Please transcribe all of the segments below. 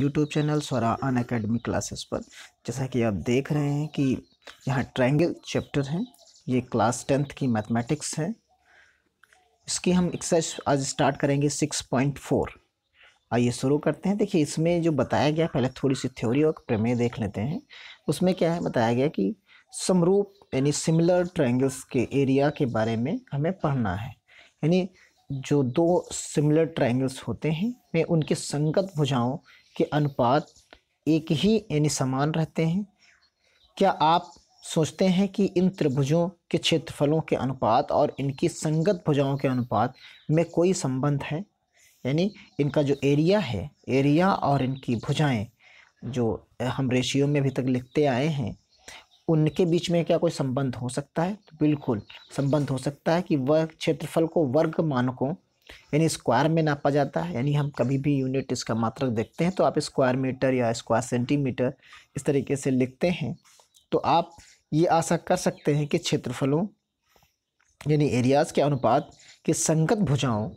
YouTube channel Swara अन academy classes पर जैसा कि आप देख रहे हैं कि यहाँ ट्रायंगल चैप्टर है ये क्लास टेंथ की मैथमेटिक्स है इसकी हम एक्सरसाइज आज स्टार्ट करेंगे सिक्स पॉइंट फोर आइए शुरू करते हैं देखिए इसमें जो बताया गया पहले थोड़ी सी थ्योरी और प्रमेय देख लेते हैं उसमें क्या है बताया गया कि समरूप यानी सिमिलर ट्रायंगल्स के एरिया के बारे में हमें पढ़ना है यानी जो दो सिमिलर ट्रायंगल्स होते हैं मैं उनके संगत भुजाओं के अनुपात एक ही यानी समान रहते हैं क्या आप सोचते हैं कि इन त्रिभुजों के क्षेत्रफलों के अनुपात और इनकी संगत भुजाओं के अनुपात में कोई संबंध है यानी इनका जो एरिया है एरिया और इनकी भुजाएं जो हम रेशियो में अभी तक लिखते आए हैं उनके बीच में क्या कोई संबंध हो सकता है तो बिल्कुल संबंध हो सकता है कि वह क्षेत्रफल को वर्ग मानकों यानी स्क्वायर में नापा जाता है यानी हम कभी भी यूनिट इसका मात्रक देखते हैं तो आप स्क्वायर मीटर या स्क्वायर सेंटीमीटर इस तरीके से लिखते हैं तो आप ये आशा कर सकते हैं कि क्षेत्रफलों यानी एरियाज़ के अनुपात के संगत भुजाओं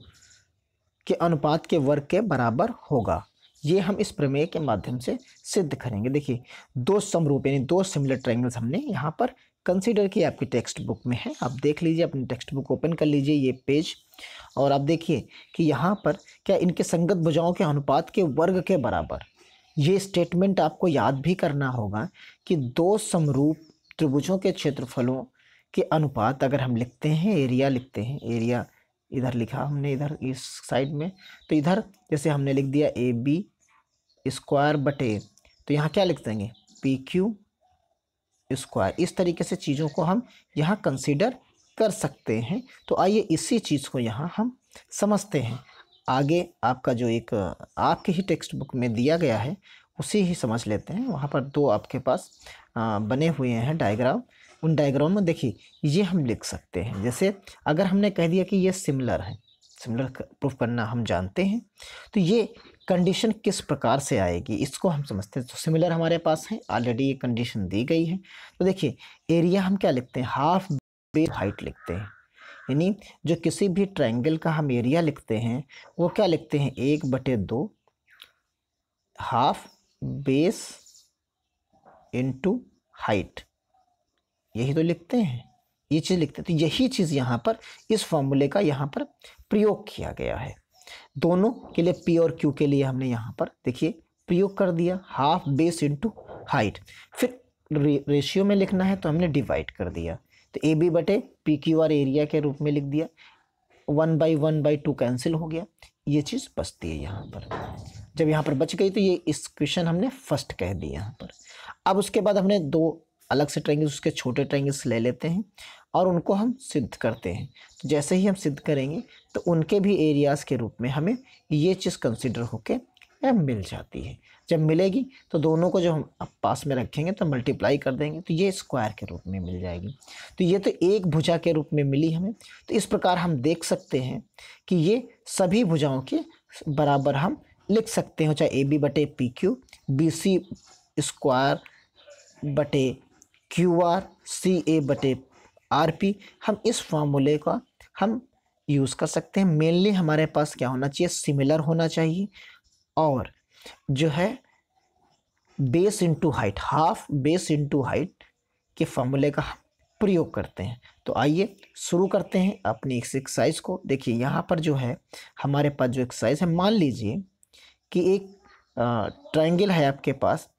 के अनुपात के वर्ग के बराबर होगा ये हम इस प्रमेय के माध्यम से सिद्ध करेंगे देखिए दो समरूप यानी दो सिमिलर ट्रायंगल्स हमने यहाँ पर कंसीडर किया आपकी टेक्स्ट बुक में है आप देख लीजिए अपनी टेक्स्ट बुक ओपन कर लीजिए ये पेज और आप देखिए कि यहाँ पर क्या इनके संगत भुजाओं के अनुपात के वर्ग के बराबर ये स्टेटमेंट आपको याद भी करना होगा कि दो समरूप त्रिभुजों के क्षेत्रफलों के अनुपात अगर हम लिखते हैं एरिया लिखते हैं एरिया इधर लिखा हमने इधर इस साइड में तो इधर जैसे हमने लिख दिया ए बी स्क्वायर बटे तो यहाँ क्या लिख देंगे पी क्यू स्क्वायर इस तरीके से चीज़ों को हम यहाँ कंसिडर कर सकते हैं तो आइए इसी चीज़ को यहाँ हम समझते हैं आगे आपका जो एक आपके ही टेक्स्ट बुक में दिया गया है उसी ही समझ लेते हैं वहाँ पर दो आपके पास बने हुए हैं डायग्राम उन डायग्राम में देखिए ये हम लिख सकते हैं जैसे अगर हमने कह दिया कि ये सिमिलर है सिमिलर प्रूफ करना हम जानते हैं तो ये कंडीशन किस प्रकार से आएगी इसको हम समझते हैं तो सिमिलर हमारे पास है ऑलरेडी ये कंडीशन दी गई है तो देखिए एरिया हम क्या लिखते हैं हाफ हाइट लिखते हैं यानी जो किसी भी ट्रायंगल का हम एरिया लिखते हैं वो क्या लिखते हैं एक बटे दो हाफ बेस इनटू हाइट यही तो लिखते हैं ये चीज़ लिखते हैं तो यही चीज़ यहाँ पर इस फॉर्मूले का यहाँ पर प्रयोग किया गया है दोनों के लिए पी और क्यू के लिए हमने यहाँ पर देखिए प्रयोग कर दिया हाफ बेस इंटू हाइट फिर रे, रेशियो में लिखना है तो हमने डिवाइड कर दिया तो ए बी बटे पी क्यू आर एरिया के रूप में लिख दिया one by one by two cancel हो गया ये चीज़ बचती है यहाँ पर जब यहाँ पर बच गई तो ये इस क्वेश्चन हमने फर्स्ट कह दी यहाँ पर अब उसके बाद हमने दो अलग से ट्रेंगल्स उसके छोटे ट्रेंगल्स ले लेते हैं और उनको हम सिद्ध करते हैं तो जैसे ही हम सिद्ध करेंगे तो उनके भी एरियाज़ के रूप में हमें ये चीज़ कंसिडर होके मिल जाती है जब मिलेगी तो दोनों को जब हम पास में रखेंगे तो मल्टीप्लाई कर देंगे तो ये स्क्वायर के रूप में मिल जाएगी तो ये तो एक भुजा के रूप में मिली हमें तो इस प्रकार हम देख सकते हैं कि ये सभी भुजाओं के बराबर हम लिख सकते हैं चाहे ए बी बटे P Q B C square बटे क्यू आर सी ए बटे आर पी हम इस फॉर्मूले का हम यूज़ कर सकते हैं मेनली हमारे पास क्या होना चाहिए सिमिलर होना चाहिए और जो है base into height half base into height के फॉर्मूले का प्रयोग करते हैं तो आइए शुरू करते हैं अपनी इस एक्सरसाइज को देखिए यहाँ पर जो है हमारे पास जो एक्सरसाइज है मान लीजिए कि एक ट्रायंगल है आपके पास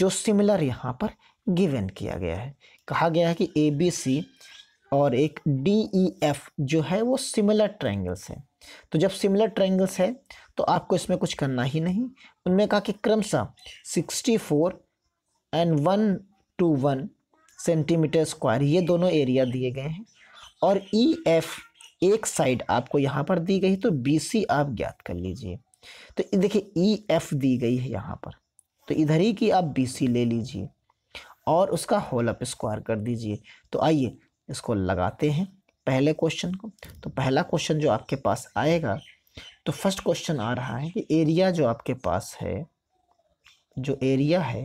जो सिमिलर यहाँ पर गिवन किया गया है कहा गया है कि ए बी सी और एक डी ई एफ जो है वो सिमिलर ट्रायंगल्स हैं तो जब सिमिलर ट्रायंगल्स है तो आपको इसमें कुछ करना ही नहीं उनमें कहा कि क्रमशः sixty four and one two one centimetre square ये दोनों एरिया दिए गए हैं और ई e एफ एक साइड आपको यहाँ पर दी गई तो बी सी आप ज्ञात कर लीजिए तो देखिए ई e एफ दी गई है यहाँ पर तो इधर ही की आप बी सी ले लीजिए और उसका होल अप स्क्वायर कर दीजिए तो आइए इसको लगाते हैं पहले क्वेश्चन को तो पहला क्वेश्चन जो आपके पास आएगा तो फर्स्ट क्वेश्चन आ रहा है कि एरिया जो आपके पास है जो एरिया है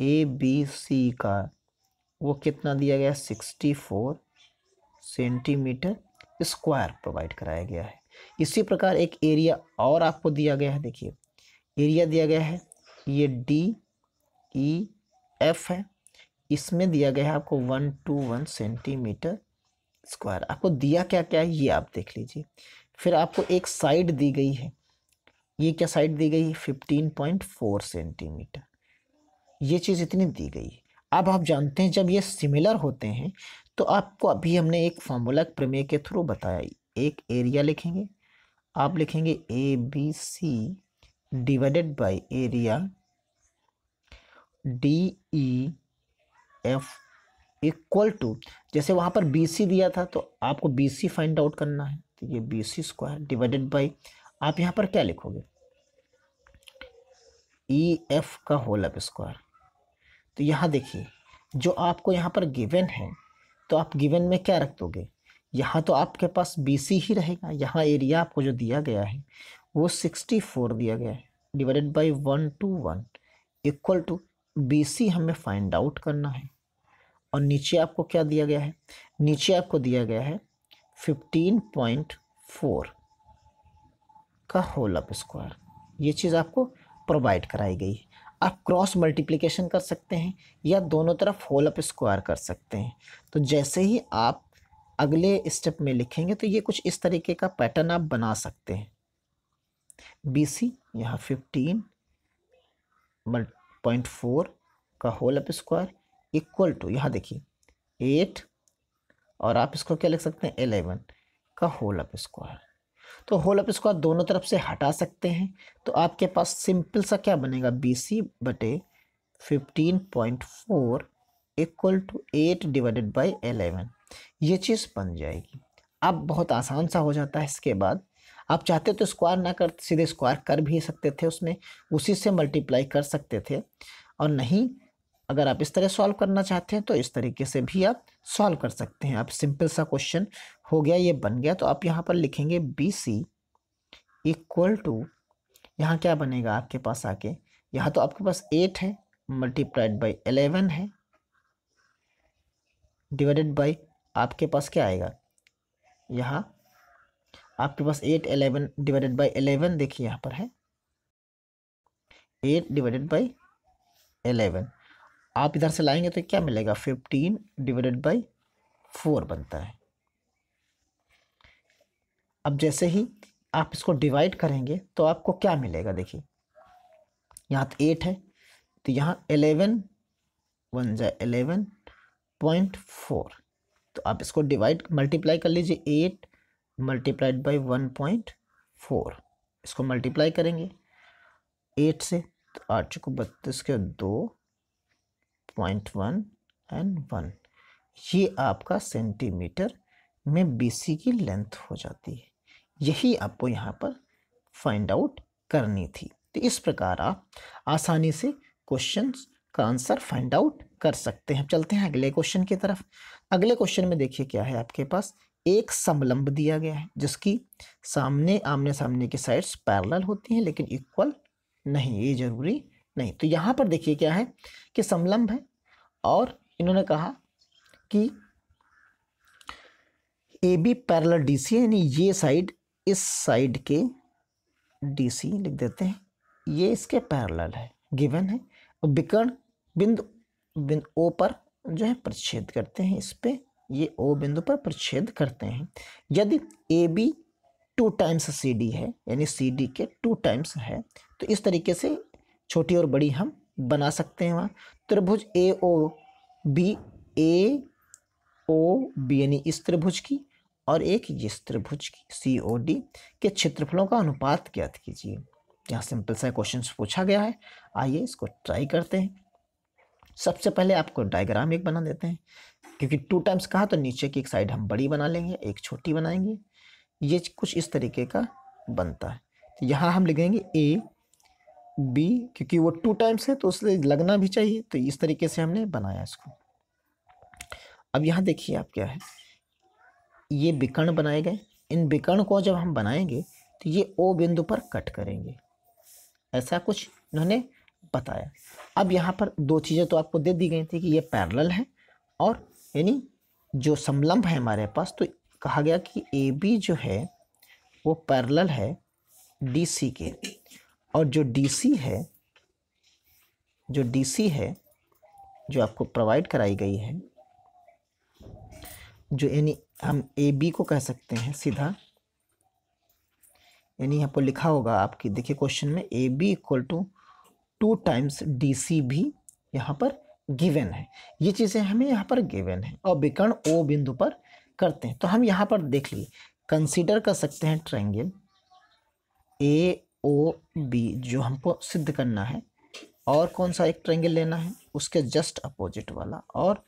ए बी सी का वो कितना दिया गया sixty four centimetre square provide कराया गया है इसी प्रकार एक एरिया और आपको दिया गया है देखिए एरिया दिया गया है ये डी ई एफ है इसमें दिया गया है आपको one two one centimetre square आपको दिया क्या क्या है ये आप देख लीजिए फिर आपको एक साइड दी गई है ये क्या साइड दी गई है फिफ्टीन पॉइंट फोर सेंटीमीटर ये चीज़ इतनी दी गई है अब आप जानते हैं जब ये सिमिलर होते हैं तो आपको अभी हमने एक फार्मूला प्रमेय के थ्रू बताया एक एरिया लिखेंगे आप लिखेंगे A B C divided by area D E F equal to जैसे वहाँ पर बी दिया था तो आपको बी सी फाइंड आउट करना है तो ये B C square divided by आप यहाँ पर क्या लिखोगे ई e एफ का होल अप स्क्वायर तो यहाँ देखिए जो आपको यहाँ पर गिवन है तो आप गिवन में क्या रख दोगे यहाँ तो आपके पास बी सी ही रहेगा यहाँ एरिया आपको जो दिया गया है वो सिक्सटी फोर दिया गया है divided by one two one equal to B C हमें फाइंड आउट करना है और नीचे आपको क्या दिया गया है नीचे आपको दिया गया है फिफ्टीन पॉइंट फोर का होल अप स्क्वायर ये चीज़ आपको प्रोवाइड कराई गई है आप क्रॉस मल्टीप्लिकेशन कर सकते हैं या दोनों तरफ होल अप स्क्वायर कर सकते हैं तो जैसे ही आप अगले स्टेप में लिखेंगे तो ये कुछ इस तरीके का पैटर्न आप बना सकते हैं बी सी यहाँ फिफ्टीन पॉइंट फोर का whole up square equal to यहाँ देखिए एट और आप इसको क्या लिख सकते हैं एलेवन का होल अप स्क्वायर तो होल अप स्क्वायर दोनों तरफ से हटा सकते हैं तो आपके पास सिंपल सा क्या बनेगा बी सी बटे fifteen point four equal to eight divided by eleven ये चीज़ बन जाएगी अब बहुत आसान सा हो जाता है इसके बाद आप चाहते तो स्क्वायर ना कर सीधे स्क्वायर कर भी सकते थे उसमें उसी से मल्टीप्लाई कर सकते थे और नहीं अगर आप इस तरह सॉल्व करना चाहते हैं तो इस तरीके से भी आप सॉल्व कर सकते हैं आप सिंपल सा क्वेश्चन हो गया ये बन गया तो आप यहाँ पर लिखेंगे बी सी इक्वल टू यहाँ क्या बनेगा आपके पास आके यहाँ तो आपके पास एट है मल्टीप्लाइड बाई एलेवन है डिवाइडेड बाई आपके पास क्या आएगा यहाँ आपके पास eight eleven divided by eleven देखिए यहाँ पर है एट डिवाइडेड बाई एलेवन आप इधर से लाएंगे तो क्या मिलेगा फिफ्टीन डिवाइडेड बाई फोर बनता है अब जैसे ही आप इसको डिवाइड करेंगे तो आपको क्या मिलेगा देखिए यहाँ तो एट है तो यहाँ एलेवन वन जाए एलेवन पॉइंट फोर तो आप इसको डिवाइड मल्टीप्लाई कर लीजिए eight multiplied by one point four इसको मल्टीप्लाई करेंगे एट से तो आठ चुको बत्तीस के दो पॉइंट वन एंड वन ये आपका सेंटीमीटर में बी की लेंथ हो जाती है यही आपको यहाँ पर फाइंड आउट करनी थी तो इस प्रकार आप आसानी से क्वेश्चन का आंसर फाइंड आउट कर सकते हैं चलते हैं अगले क्वेश्चन की तरफ अगले क्वेश्चन में देखिए क्या है आपके पास एक समलंब दिया गया है जिसकी सामने आमने सामने की साइड्स पैरल होती हैं लेकिन इक्वल नहीं ये जरूरी नहीं तो यहाँ पर देखिए क्या है कि समलम्ब है और इन्होंने कहा कि A B parallel D C यानी ये साइड इस साइड के डी सी लिख देते हैं ये इसके पैरल है गिवन है और विकर्ण बिंदु बिंदु ओ पर जो है प्रच्छेद करते हैं इस पर ये ओ बिंदु पर प्रच्छेद करते हैं यदि A B two times C D है यानी सी डी के टू टाइम्स है तो इस तरीके से छोटी और बड़ी हम बना सकते हैं वहाँ त्रिभुज ए ओ बी ए ओ बी यानी इस त्रिभुज की और एक इस त्रिभुज की सी ओ डी के क्षेत्रफलों का अनुपात ज्ञात कीजिए यहाँ सिंपल सा क्वेश्चन पूछा गया है आइए इसको ट्राई करते हैं सबसे पहले आपको डायग्राम एक बना देते हैं क्योंकि टू टाइम्स कहा तो नीचे की एक साइड हम बड़ी बना लेंगे एक छोटी बनाएंगे ये कुछ इस तरीके का बनता है तो यहाँ हम लिखेंगे ए बी क्योंकि वो टू टाइम्स है तो उससे लगना भी चाहिए तो इस तरीके से हमने बनाया इसको अब यहाँ देखिए आप क्या है ये विकर्ण बनाए गए इन विकर्ण को जब हम बनाएंगे तो ये ओ बिंदु पर कट करेंगे ऐसा कुछ उन्होंने बताया अब यहाँ पर दो चीज़ें तो आपको दे दी गई थी कि ये पैरेलल है और यानी जो समलंब है हमारे पास तो कहा गया कि ए बी जो है वो पैरेलल है डी सी के और जो डीसी है जो डीसी है जो आपको प्रोवाइड कराई गई है जो यानी हम ए बी को कह सकते हैं सीधा यानी यहाँ पर लिखा होगा आपकी देखिए क्वेश्चन में A B equal to two times D C भी यहाँ पर गिवन है ये चीज़ें हमें यहाँ पर गिवन है और विकर्ण ओ बिंदु पर करते हैं तो हम यहाँ पर देख लिए कंसीडर कर सकते हैं ट्रायंगल ए ओ बी जो हमको सिद्ध करना है और कौन सा एक ट्रेंगल लेना है उसके जस्ट अपोजिट वाला और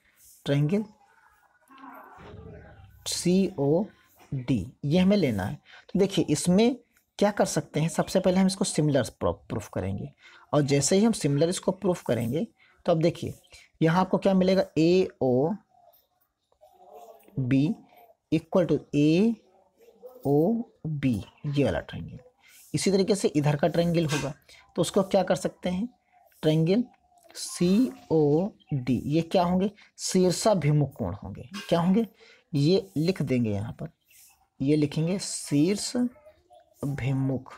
ट्रेंगल सी ओ डी ये हमें लेना है तो देखिए इसमें क्या कर सकते हैं सबसे पहले हम इसको सिमिलर प्रूफ करेंगे और जैसे ही हम सिमिलर इसको प्रूफ करेंगे तो अब देखिए यहाँ आपको क्या मिलेगा A O B equal to A O B ये वाला ट्रेंगल इसी तरीके से इधर का ट्रेंगल होगा तो उसको क्या कर सकते हैं ट्रेंगल सी ओ डी ये क्या होंगे शीर्षाभिमुख कोण होंगे क्या होंगे ये लिख देंगे यहाँ पर ये लिखेंगे शीर्ष अभिमुख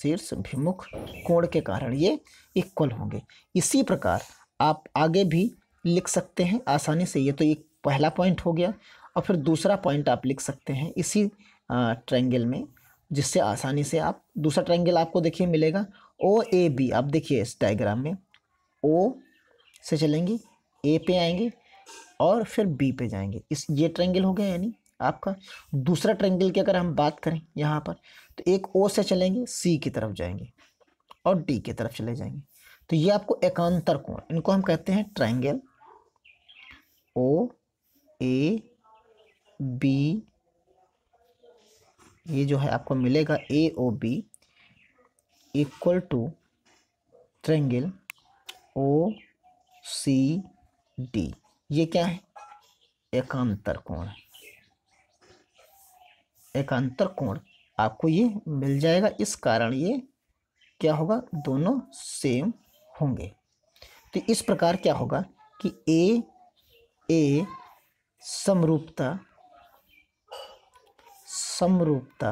शीर्ष अभिमुख कोण के कारण ये इक्वल होंगे इसी प्रकार आप आगे भी लिख सकते हैं आसानी से ये तो एक पहला पॉइंट हो गया और फिर दूसरा पॉइंट आप लिख सकते हैं इसी ट्रायंगल में जिससे आसानी से आप दूसरा ट्रायंगल आपको देखिए मिलेगा ओ ए बी आप देखिए इस डायग्राम में ओ से चलेंगे ए पे आएंगे और फिर बी पे जाएंगे इस ये ट्रायंगल हो गया यानी आपका दूसरा ट्रायंगल की अगर हम बात करें यहाँ पर तो एक ओ से चलेंगे सी की तरफ जाएंगे और डी की तरफ चले जाएंगे तो ये आपको एकांतर कोण इनको हम कहते हैं ट्राइंगल ओ ए बी ये जो है आपको मिलेगा A O B equal to triangle O C D ये क्या है एकांतर कोण एकांतर कोण आपको ये मिल जाएगा इस कारण ये क्या होगा दोनों सेम होंगे तो इस प्रकार क्या होगा कि ए ए समरूपता समरूपता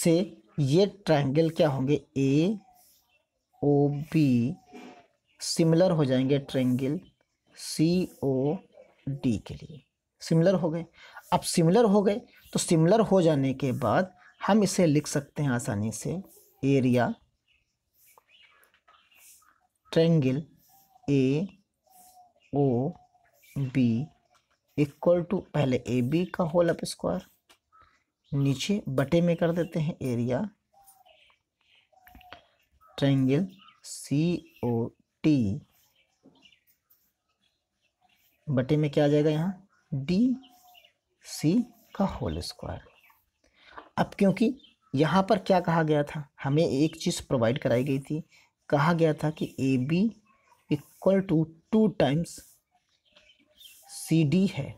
से ये ट्रायंगल क्या होंगे ए ओ बी सिमिलर हो जाएंगे ट्रायंगल सी ओ डी के लिए सिमिलर हो गए अब सिमिलर हो गए तो सिमिलर हो जाने के बाद हम इसे लिख सकते हैं आसानी से area triangle A O B equal to पहले ए बी का होल अप स्क्वायर नीचे बटे में कर देते हैं area triangle C O T बटे में क्या आ जाएगा यहाँ डी सी का होल स्क्वायर अब क्योंकि यहाँ पर क्या कहा गया था हमें एक चीज़ प्रोवाइड कराई गई थी कहा गया था कि A B equal to two times C D है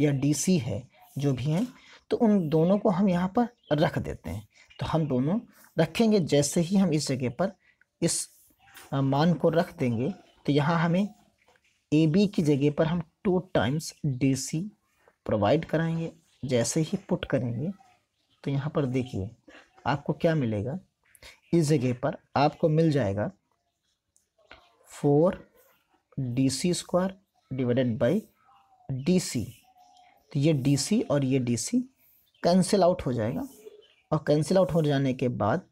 या डी सी है जो भी हैं तो उन दोनों को हम यहाँ पर रख देते हैं तो हम दोनों रखेंगे जैसे ही हम इस जगह पर इस मान को रख देंगे तो यहाँ हमें ए बी की जगह पर हम two times D C provide कराएंगे जैसे ही पुट करेंगे तो यहाँ पर देखिए आपको क्या मिलेगा इस जगह पर आपको मिल जाएगा four D C square divided by D C तो ये डी सी और ये डी सी कैंसिल आउट हो जाएगा और कैंसिल आउट हो जाने के बाद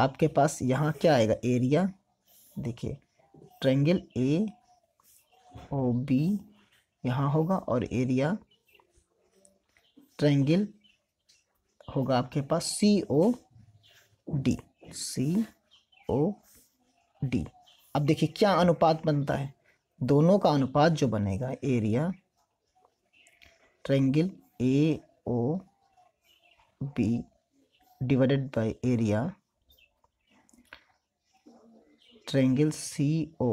आपके पास यहाँ क्या आएगा एरिया देखिए ट्रेंगल ए ओ बी यहाँ होगा और एरिया ट्रेंगल होगा आपके पास सी O D C O D अब देखिए क्या अनुपात बनता है दोनों का अनुपात जो बनेगा area triangle A O be divided by area triangle C O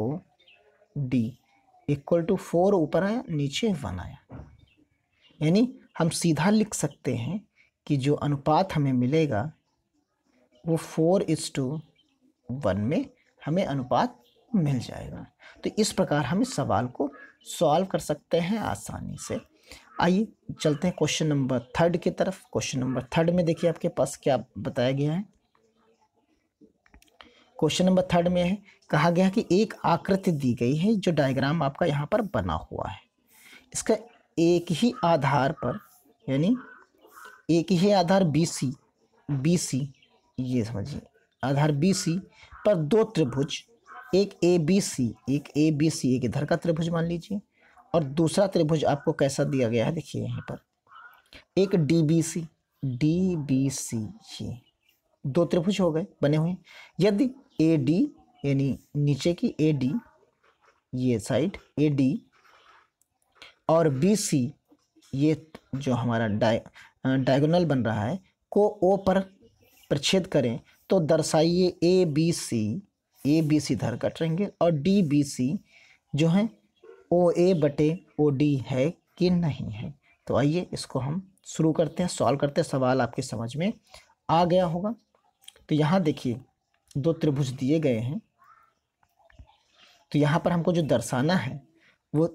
D equal to four ऊपर आया नीचे वन आया यानी हम सीधा लिख सकते हैं कि जो अनुपात हमें मिलेगा वो फोर इज टू वन में हमें अनुपात मिल जाएगा तो इस प्रकार हम इस सवाल को सॉल्व कर सकते हैं आसानी से आइए चलते हैं क्वेश्चन नंबर थर्ड की तरफ क्वेश्चन नंबर थर्ड में देखिए आपके पास क्या बताया गया है क्वेश्चन नंबर थर्ड में है कहा गया कि एक आकृति दी गई है जो डायग्राम आपका यहाँ पर बना हुआ है इसका एक ही आधार पर यानी एक ही आधार बी सी बी सी ये समझिए आधार बी सी पर दो त्रिभुज एक ए बी सी एक ए बी सी एक इधर का त्रिभुज मान लीजिए और दूसरा त्रिभुज आपको कैसा दिया गया है देखिए यहाँ पर एक D B C D B C ये दो त्रिभुज हो गए बने हुए यदि ए डी यानी नीचे की ए डी ये साइड ए डी और बी सी ये जो हमारा डायगोनल बन रहा है को ओ पर प्रच्छेद करें तो दर्शाइए ए बी सी ए बी सी धर कट रहेंगे और डी बी सी जो है ओ ए बटे ओ डी है कि नहीं है तो आइए इसको हम शुरू करते हैं सॉल्व करते हैं सवाल आपके समझ में आ गया होगा तो यहाँ देखिए दो त्रिभुज दिए गए हैं तो यहाँ पर हमको जो दर्शाना है वो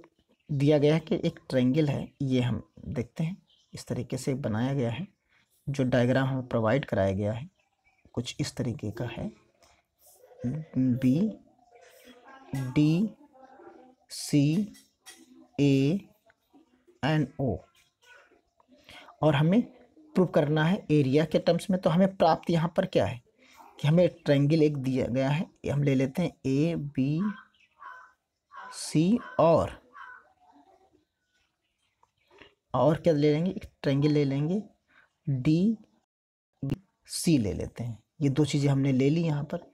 दिया गया है कि एक ट्रेंगल है ये हम देखते हैं इस तरीके से बनाया गया है जो डायग्राम हमें प्रोवाइड कराया गया है कुछ इस तरीके का है B D C A N O और हमें प्रूव करना है एरिया के टर्म्स में तो हमें प्राप्त यहाँ पर क्या है कि हमें ट्रैंगल एक दिया गया है हम ले लेते हैं ए बी सी और और क्या ले लेंगे एक ट्रायंगल ले लेंगे डी सी ले लेते हैं ये दो चीज़ें हमने ले ली यहाँ पर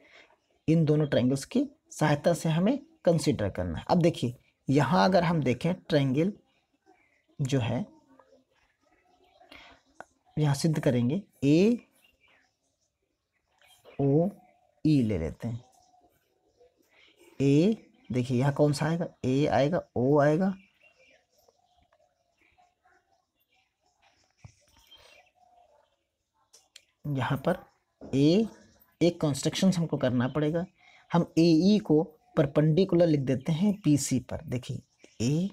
इन दोनों ट्रायंगल्स की सहायता से हमें कंसीडर करना है अब देखिए यहाँ अगर हम देखें ट्रायंगल जो है यहाँ सिद्ध करेंगे ए ओ ई ले लेते हैं ए देखिए यहाँ कौन सा आएगा ए आएगा ओ आएगा यहाँ पर ए एक कंस्ट्रक्शन हमको करना पड़ेगा हम ए ई e को परपेंडिकुलर लिख देते हैं पीसी पर देखिए ए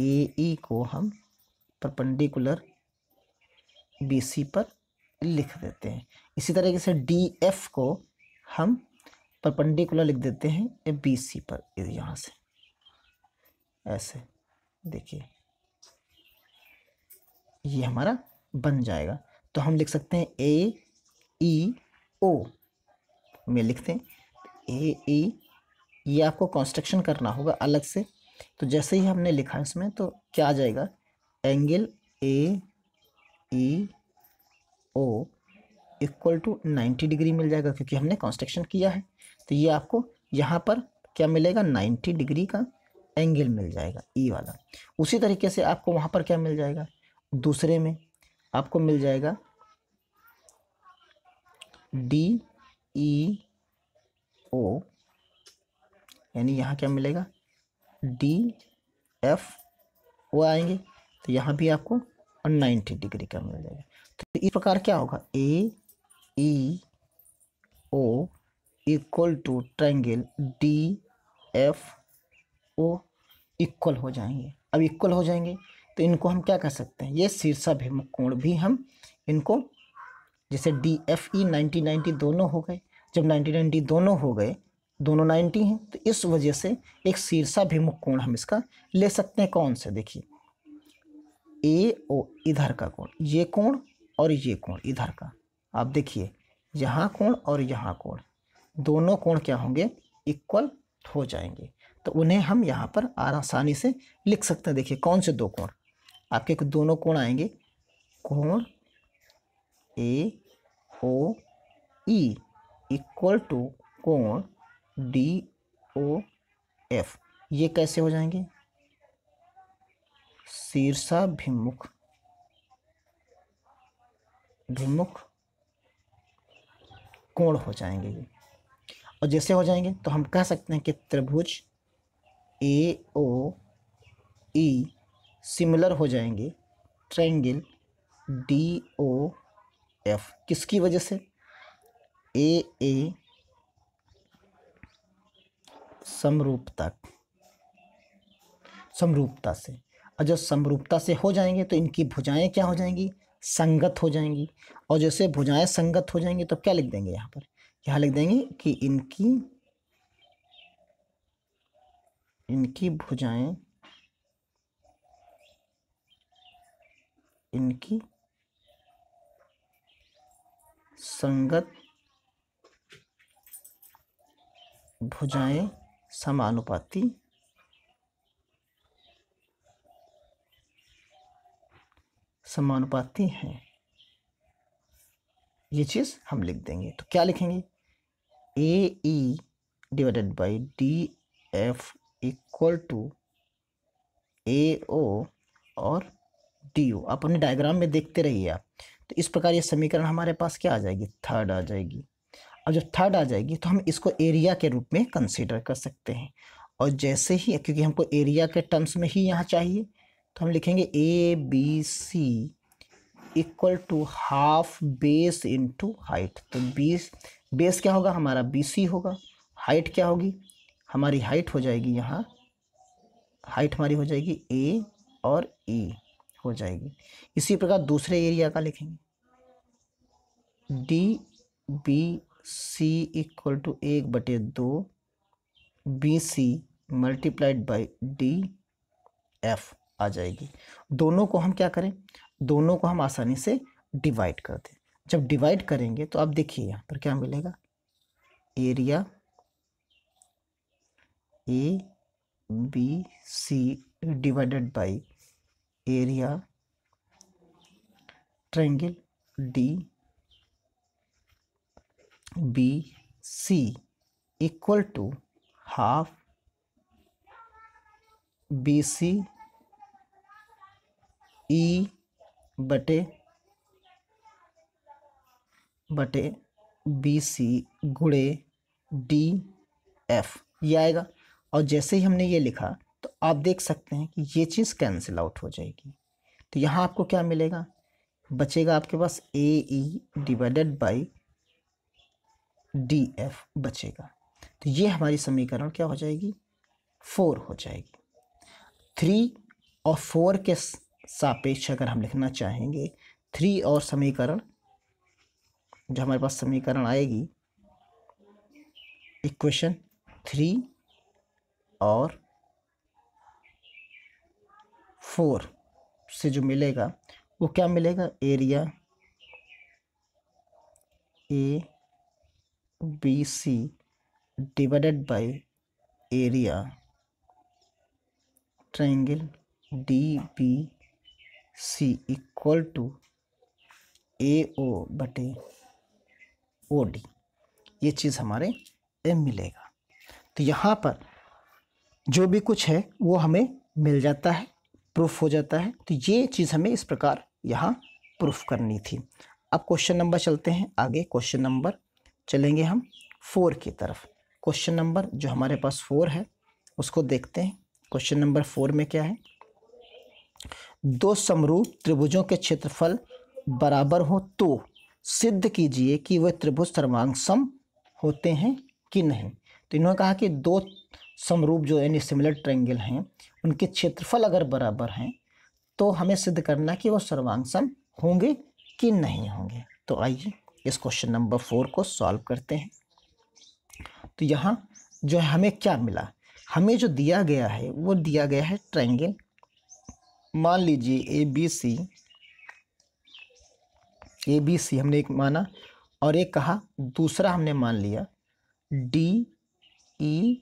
ए ई को हम परपेंडिकुलर बीसी पर लिख देते हैं इसी तरीके से डी एफ को हम परपेंडिकुलर लिख देते हैं बी सी पर यहाँ से ऐसे देखिए ये हमारा बन जाएगा तो हम लिख सकते हैं ए ई ओ में लिखते हैं ए ई ये आपको कंस्ट्रक्शन करना होगा अलग से तो जैसे ही हमने लिखा है इसमें तो क्या आ जाएगा angle A E O equal to ninety degree मिल जाएगा क्योंकि हमने कंस्ट्रक्शन किया है तो ये आपको यहाँ पर क्या मिलेगा नाइन्टी डिग्री का एंगल मिल जाएगा ई e वाला उसी तरीके से आपको वहाँ पर क्या मिल जाएगा दूसरे में आपको मिल जाएगा डी ई e, ओ यानी यहाँ क्या मिलेगा डी एफ ओ आएंगे तो यहाँ भी आपको नाइन्टी डिग्री का मिल जाएगा तो इस प्रकार क्या होगा A E O equal to triangle D F O equal हो जाएंगे अब इक्वल हो जाएंगे तो इनको हम क्या कर सकते हैं ये शीर्षा शीर्षाभिमुख कोण भी हम इनको जैसे D F E e ninety ninety दोनों हो गए जब नाइन्टी नाइन्टी दोनों हो गए दोनों नाइन्टी हैं तो इस वजह से एक शीर्षाभिमुख कोण हम इसका ले सकते हैं कौन से देखिए ए ओ इधर का कोण ये कोण और ये कोण इधर का आप देखिए यहाँ कोण और यहाँ कोण दोनों कोण क्या होंगे इक्वल हो जाएंगे तो उन्हें हम यहाँ पर आसानी से लिख सकते हैं देखिए कौन से दो कोण आपके दोनों कोण आएंगे कोण A O E equal to कोण डी ओ एफ ये कैसे हो जाएंगे शीर्षाभिमुख भिमुख कोण हो जाएंगे ये और जैसे हो जाएंगे तो हम कह सकते हैं कि त्रिभुज ए ओ ई सिमिलर हो जाएंगे ट्रेंगल डी ओ एफ किसकी वजह से ए ए समरूपता समरूपता से और जब समरूपता से हो जाएंगे तो इनकी भुजाएं क्या हो जाएंगी संगत हो जाएंगी और जैसे भुजाएं संगत हो जाएंगी तो क्या लिख देंगे यहाँ पर यहाँ लिख देंगे कि इनकी इनकी भुजाएं इनकी संगत भुजाएं समानुपाती समानुपाती हैं ये चीज़ हम लिख देंगे तो क्या लिखेंगे A E divided by D F equal to A O और डी ओ आप अपने डायग्राम में देखते रहिए आप तो इस प्रकार ये समीकरण हमारे पास क्या आ जाएगी थर्ड आ जाएगी अब जब थर्ड आ जाएगी तो हम इसको एरिया के रूप में कंसिडर कर सकते हैं और जैसे ही क्योंकि हमको एरिया के टर्म्स में ही यहाँ चाहिए तो हम लिखेंगे A B C equal to half base to height तो बीस बेस क्या होगा हमारा बी सी होगा हाइट क्या होगी हमारी हाइट हो जाएगी यहाँ हाइट हमारी हो जाएगी ए और ई e. हो जाएगी इसी प्रकार दूसरे एरिया का लिखेंगे D B C equal to एक बटे दो B C multiplied by D F आ जाएगी दोनों को हम क्या करें दोनों को हम आसानी से डिवाइड कर दें जब डिवाइड करेंगे तो आप देखिए यहाँ पर क्या मिलेगा area A B C divided by area triangle D B C equal to half B C E बटे बटे बी सी गुड़े डी एफ ये आएगा और जैसे ही हमने ये लिखा तो आप देख सकते हैं कि ये चीज़ कैंसिल आउट हो जाएगी तो यहाँ आपको क्या मिलेगा बचेगा आपके पास A E divided by D F बचेगा तो ये हमारी समीकरण क्या हो जाएगी फोर हो जाएगी थ्री और फोर के सापेक्ष अगर हम लिखना चाहेंगे थ्री और समीकरण जो हमारे पास समीकरण आएगी इक्वेशन थ्री और फोर से जो मिलेगा वो क्या मिलेगा area A B C divided by area triangle D B C equal to A O बटे ओ डी ये चीज़ हमारे एम मिलेगा तो यहाँ पर जो भी कुछ है वो हमें मिल जाता है प्रूफ हो जाता है तो ये चीज़ हमें इस प्रकार यहाँ प्रूफ करनी थी अब क्वेश्चन नंबर चलते हैं आगे क्वेश्चन नंबर चलेंगे हम फोर की तरफ क्वेश्चन नंबर जो हमारे पास फोर है उसको देखते हैं क्वेश्चन नंबर फोर में क्या है दो समरूप त्रिभुजों के क्षेत्रफल बराबर हो तो सिद्ध कीजिए कि वह त्रिभुज सर्वांग सम होते हैं कि नहीं तो इन्होंने कहा कि दो समरूप जो यानी सिमिलर ट्रेंगल हैं उनके क्षेत्रफल अगर बराबर हैं तो हमें सिद्ध करना कि वो सर्वांगसम होंगे कि नहीं होंगे तो आइए इस क्वेश्चन नंबर फोर को सॉल्व करते हैं तो यहाँ जो है हमें क्या मिला हमें जो दिया गया है वो दिया गया है ट्रायंगल मान लीजिए ए बी सी ए बी सी हमने एक माना और एक कहा दूसरा हमने मान लिया डी ई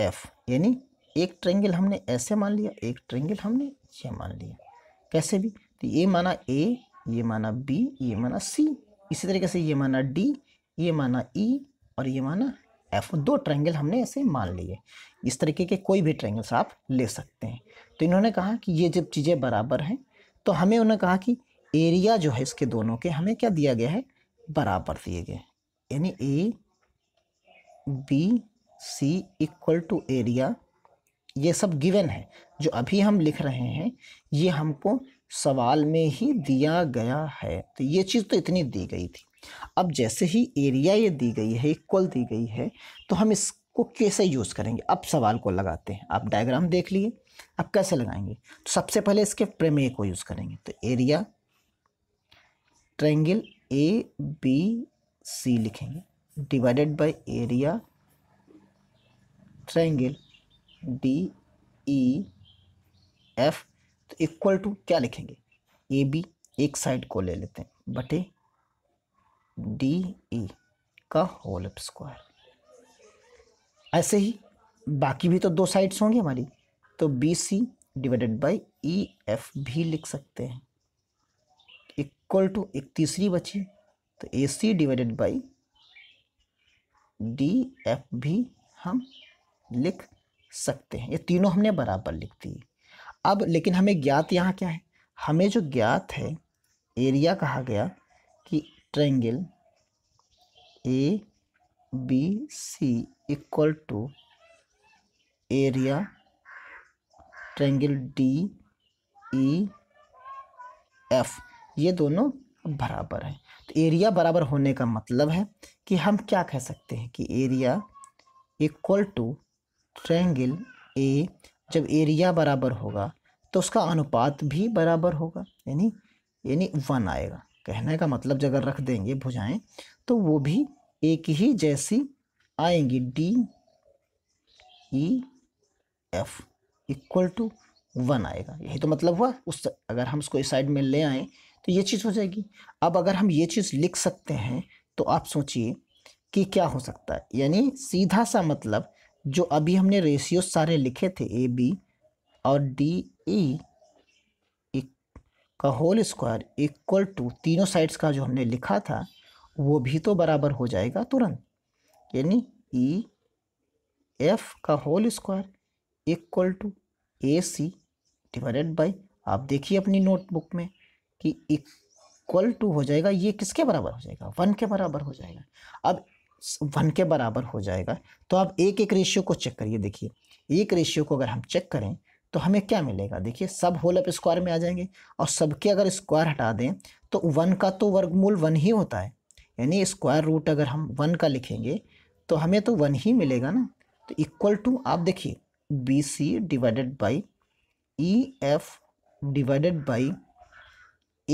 एफ यानी एक ट्रेंगल हमने ऐसे मान लिया एक ट्रेंगल हमने ये मान लिया कैसे भी तो ये माना ए ये माना बी ये माना सी इसी तरीके से ये माना डी ये माना ई e, और ये माना एफ दो ट्रेंगल हमने ऐसे मान लिए इस तरीके के कोई भी ट्रेंगल्स आप ले सकते हैं तो इन्होंने कहा कि ये जब चीज़ें बराबर हैं तो हमें उन्होंने कहा कि एरिया जो है इसके दोनों के हमें क्या दिया गया है बराबर दिए गए यानी A B C equal to area ये सब गिवन है जो अभी हम लिख रहे हैं ये हमको सवाल में ही दिया गया है तो ये चीज़ तो इतनी दी गई थी अब जैसे ही एरिया ये दी गई है इक्वल दी गई है तो हम इसको कैसे यूज़ करेंगे अब सवाल को लगाते हैं आप डायग्राम देख लिए अब कैसे लगाएंगे तो सबसे पहले इसके प्रमेय को यूज़ करेंगे तो area triangle A B C लिखेंगे divided by area triangle D E F तो इक्वल टू क्या लिखेंगे ए बी एक साइड को ले लेते हैं बटे डी ई e का होल स्क्वायर ऐसे ही बाकी भी तो दो साइड्स होंगे हमारी तो B C divided by E F भी लिख सकते हैं इक्वल टू एक तीसरी बची तो A C divided by D F भी हम लिख सकते हैं ये तीनों हमने बराबर लिख दिए अब लेकिन हमें ज्ञात यहाँ क्या है हमें जो ज्ञात है एरिया कहा गया कि triangle A B C equal to area triangle D E F ये दोनों बराबर हैं तो एरिया बराबर होने का मतलब है कि हम क्या कह सकते हैं कि area equal to triangle A जब एरिया बराबर होगा तो उसका अनुपात भी बराबर होगा यानी यानी वन आएगा कहने का मतलब जगह रख देंगे भुजाएं तो वो भी एक ही जैसी आएंगी D E F equal to one आएगा यही तो मतलब हुआ उस अगर हम उसको इस साइड में ले आएँ तो ये चीज़ हो जाएगी अब अगर हम ये चीज़ लिख सकते हैं तो आप सोचिए कि क्या हो सकता है यानी सीधा सा मतलब जो अभी हमने रेशियो सारे लिखे थे ए बी और डी ई e, का होल स्क्वायर इक्वल टू तीनों साइड्स का जो हमने लिखा था वो भी तो बराबर हो जाएगा तुरंत यानी ई e, एफ का whole square equal to A C divided by आप देखिए अपनी नोटबुक में कि इक्वल टू हो जाएगा ये किसके बराबर हो जाएगा वन के बराबर हो जाएगा अब वन के बराबर हो जाएगा तो आप एक एक रेशियो को चेक करिए देखिए एक रेशियो को अगर हम चेक करें तो हमें क्या मिलेगा देखिए सब होल अप स्क्वायर में आ जाएंगे और सबके अगर स्क्वायर हटा दें तो वन का तो वर्गमूल वन ही होता है यानी स्क्वायर रूट अगर हम वन का लिखेंगे तो हमें तो वन ही मिलेगा ना तो इक्वल टू आप देखिए B C divided by E F divided by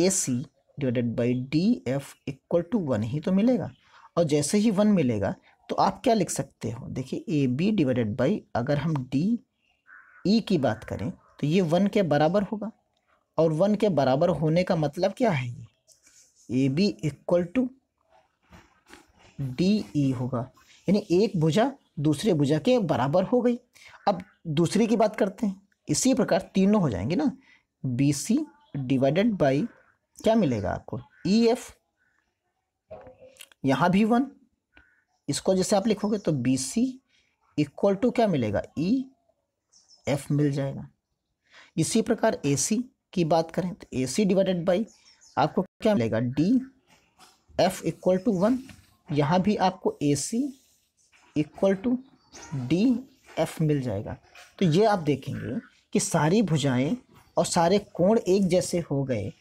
A C divided by D F equal to one ही तो मिलेगा और जैसे ही वन मिलेगा तो आप क्या लिख सकते हो देखिए ए बी डिवाइडेड बाई अगर हम डी ई e की बात करें तो ये वन के बराबर होगा और वन के बराबर होने का मतलब क्या है ये A B equal to D E होगा यानी एक भुजा दूसरे भुजा के बराबर हो गई अब दूसरी की बात करते हैं इसी प्रकार तीनों हो जाएंगे ना बी सी डिवाइडेड बाई क्या मिलेगा आपको ई e एफ यहाँ भी वन इसको जैसे आप लिखोगे तो बी सी इक्वल टू क्या मिलेगा ई एफ मिल जाएगा इसी प्रकार ए सी की बात करें तो ए सी डिवाइडेड बाई आपको क्या मिलेगा D F equal to one यहाँ भी आपको A C equal to D F मिल जाएगा तो ये आप देखेंगे कि सारी भुजाएं और सारे कोण एक जैसे हो गए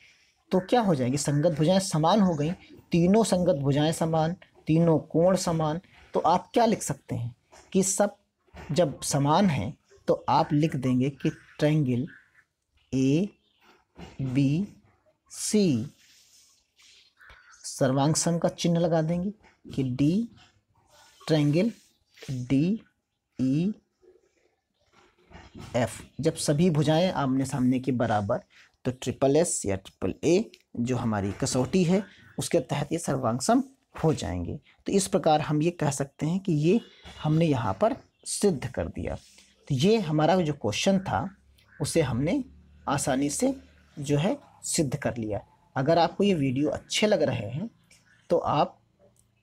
तो क्या हो जाएगी संगत भुजाएं समान हो गई तीनों संगत भुजाएं समान तीनों कोण समान तो आप क्या लिख सकते हैं कि सब जब समान हैं तो आप लिख देंगे कि ट्रायंगल ए बी सी सर्वांग सम का चिन्ह लगा देंगे कि D triangle D E F जब सभी भुजाएं आमने सामने के बराबर तो ट्रिपल एस या ट्रिपल ए जो हमारी कसौटी है उसके तहत ये सर्वांगसम हो जाएंगे तो इस प्रकार हम ये कह सकते हैं कि ये हमने यहाँ पर सिद्ध कर दिया तो ये हमारा जो क्वेश्चन था उसे हमने आसानी से जो है सिद्ध कर लिया अगर आपको ये वीडियो अच्छे लग रहे हैं तो आप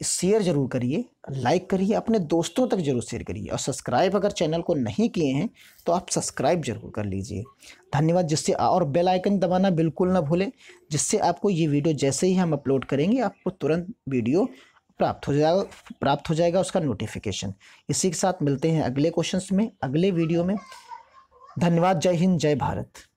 शेयर ज़रूर करिए लाइक करिए अपने दोस्तों तक ज़रूर शेयर करिए और सब्सक्राइब अगर चैनल को नहीं किए हैं तो आप सब्सक्राइब जरूर कर लीजिए धन्यवाद जिससे और बेल आइकन दबाना बिल्कुल ना भूलें जिससे आपको ये वीडियो जैसे ही हम अपलोड करेंगे आपको तुरंत वीडियो प्राप्त हो जाएगा प्राप्त हो जाएगा उसका नोटिफिकेशन इसी के साथ मिलते हैं अगले क्वेश्चन में अगले वीडियो में धन्यवाद जय हिंद जय भारत